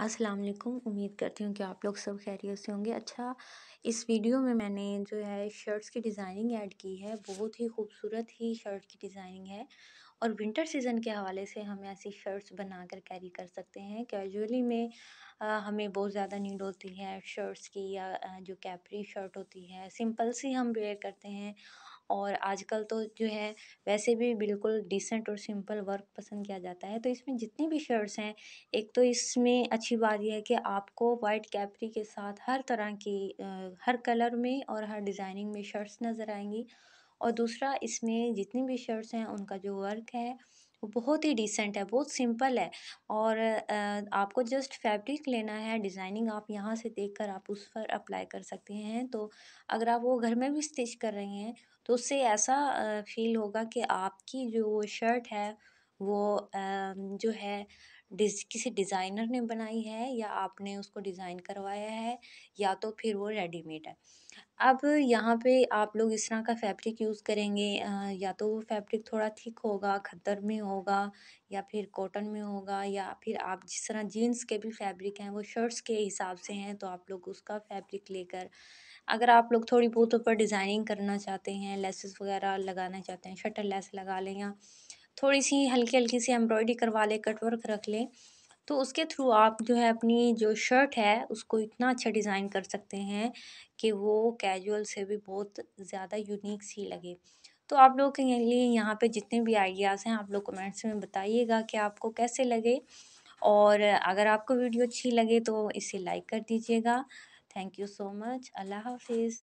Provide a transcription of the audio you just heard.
अस्सलाम वालेकुम उम्मीद करती हूँ कि आप लोग सब खैरियत से होंगे अच्छा इस वीडियो में मैंने जो है शर्ट्स की डिज़ाइनिंग ऐड की है बहुत ही खूबसूरत ही शर्ट की डिज़ाइनिंग है और विंटर सीज़न के हवाले से हम ऐसी शर्ट्स बना कर कैरी कर सकते हैं कैजुअली में आ, हमें बहुत ज़्यादा नीड होती है शर्ट्स की या जो कैपरी शर्ट होती है सिंपल सी हम वेयर करते हैं और आजकल तो जो है वैसे भी बिल्कुल डिसेंट और सिंपल वर्क पसंद किया जाता है तो इसमें जितनी भी शर्ट्स हैं एक तो इसमें अच्छी बात यह है कि आपको वाइट कैपरी के साथ हर तरह की हर कलर में और हर डिज़ाइनिंग में शर्ट्स नज़र आएंगी और दूसरा इसमें जितनी भी शर्ट्स हैं उनका जो वर्क है वो बहुत ही डिसेंट है बहुत सिंपल है और आपको जस्ट फैब्रिक लेना है डिज़ाइनिंग आप यहाँ से देख कर आप उस पर अप्लाई कर सकते हैं तो अगर आप वो घर में भी स्टिच कर रहे हैं तो उससे ऐसा फील होगा कि आपकी जो शर्ट है वो जो है डिज किसी डिज़ाइनर ने बनाई है या आपने उसको डिज़ाइन करवाया है या तो फिर वो रेडीमेड है अब यहाँ पे आप लोग इस तरह का फैब्रिक यूज़ करेंगे या तो वो फैब्रिक थोड़ा थिक होगा खद्दर में होगा या फिर कॉटन में होगा या फिर आप जिस तरह जीन्स के भी फैब्रिक हैं वो शर्ट्स के हिसाब से हैं तो आप लोग उसका फैब्रिक लेकर अगर आप लोग थोड़ी बहुत ऊपर डिज़ाइनिंग करना चाहते हैं लेसेस वगैरह लगाना चाहते हैं शटर लेस लगा लें या थोड़ी सी हल्की हल्की सी एम्ब्रॉयडरी करवा लें कटवर्क रख लें तो उसके थ्रू आप जो है अपनी जो शर्ट है उसको इतना अच्छा डिज़ाइन कर सकते हैं कि वो कैजुअल से भी बहुत ज़्यादा यूनिक सी लगे तो आप लोग के लिए यहाँ पे जितने भी आइडियाज़ हैं आप लोग कमेंट्स में बताइएगा कि आपको कैसे लगे और अगर आपको वीडियो अच्छी लगे तो इसे लाइक कर दीजिएगा थैंक यू सो मच अल्लाह हाफिज़